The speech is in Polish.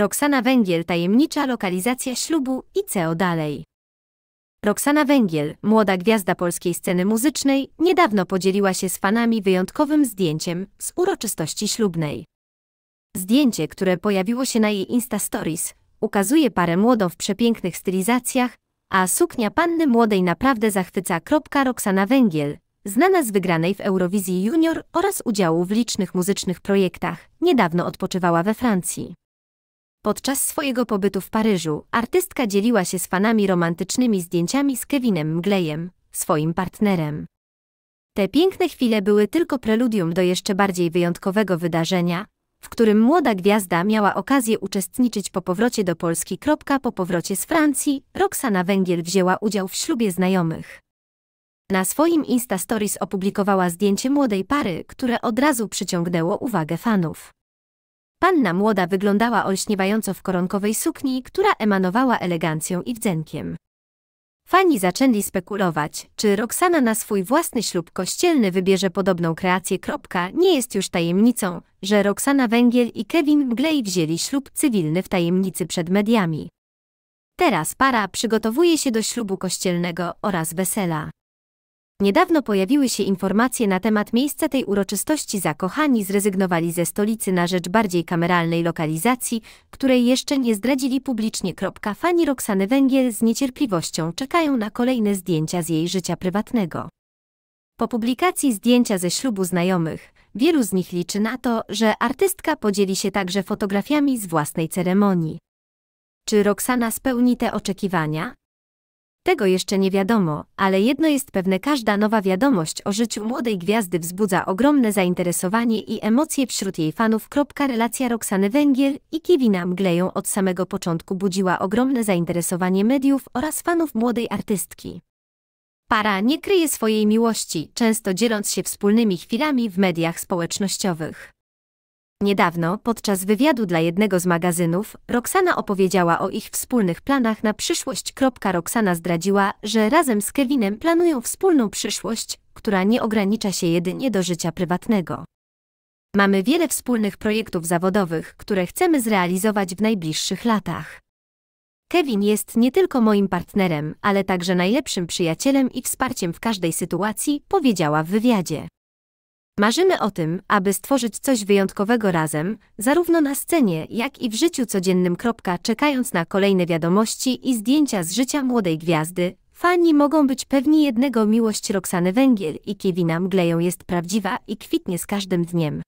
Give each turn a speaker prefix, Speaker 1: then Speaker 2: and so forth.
Speaker 1: Roxana Węgiel tajemnicza lokalizacja ślubu i co dalej. Roxana Węgiel, młoda gwiazda polskiej sceny muzycznej, niedawno podzieliła się z fanami wyjątkowym zdjęciem z uroczystości ślubnej. Zdjęcie, które pojawiło się na jej Insta Stories, ukazuje parę młodą w przepięknych stylizacjach, a suknia panny młodej naprawdę zachwyca. Roxana Węgiel, znana z wygranej w Eurowizji Junior oraz udziału w licznych muzycznych projektach, niedawno odpoczywała we Francji. Podczas swojego pobytu w Paryżu artystka dzieliła się z fanami romantycznymi zdjęciami z Kevinem Mglejem, swoim partnerem. Te piękne chwile były tylko preludium do jeszcze bardziej wyjątkowego wydarzenia, w którym młoda gwiazda miała okazję uczestniczyć po powrocie do Polski. Po powrocie z Francji, Roxana Węgiel wzięła udział w ślubie znajomych. Na swoim Insta Stories opublikowała zdjęcie młodej pary, które od razu przyciągnęło uwagę fanów. Panna młoda wyglądała olśniewająco w koronkowej sukni, która emanowała elegancją i wdzenkiem. Fani zaczęli spekulować, czy Roxana na swój własny ślub kościelny wybierze podobną kreację. Kropka. Nie jest już tajemnicą, że Roxana Węgiel i Kevin Mglej wzięli ślub cywilny w tajemnicy przed mediami. Teraz para przygotowuje się do ślubu kościelnego oraz wesela. Niedawno pojawiły się informacje na temat miejsca tej uroczystości. Zakochani zrezygnowali ze stolicy na rzecz bardziej kameralnej lokalizacji, której jeszcze nie zdradzili publicznie. Fani Roxany Węgiel z niecierpliwością czekają na kolejne zdjęcia z jej życia prywatnego. Po publikacji zdjęcia ze ślubu znajomych, wielu z nich liczy na to, że artystka podzieli się także fotografiami z własnej ceremonii. Czy Roxana spełni te oczekiwania? Tego jeszcze nie wiadomo, ale jedno jest pewne każda nowa wiadomość o życiu młodej gwiazdy wzbudza ogromne zainteresowanie i emocje wśród jej fanów. Relacja Roxany Węgiel i Kevina Mgleją od samego początku budziła ogromne zainteresowanie mediów oraz fanów młodej artystki. Para nie kryje swojej miłości, często dzieląc się wspólnymi chwilami w mediach społecznościowych. Niedawno, podczas wywiadu dla jednego z magazynów, Roxana opowiedziała o ich wspólnych planach na przyszłość. Roxana zdradziła, że razem z Kevinem planują wspólną przyszłość, która nie ogranicza się jedynie do życia prywatnego. Mamy wiele wspólnych projektów zawodowych, które chcemy zrealizować w najbliższych latach. Kevin jest nie tylko moim partnerem, ale także najlepszym przyjacielem i wsparciem w każdej sytuacji, powiedziała w wywiadzie. Marzymy o tym, aby stworzyć coś wyjątkowego razem, zarówno na scenie, jak i w życiu codziennym. Czekając na kolejne wiadomości i zdjęcia z życia młodej gwiazdy, fani mogą być pewni jednego miłość Roxany Węgiel i Kevina Mgleją jest prawdziwa i kwitnie z każdym dniem.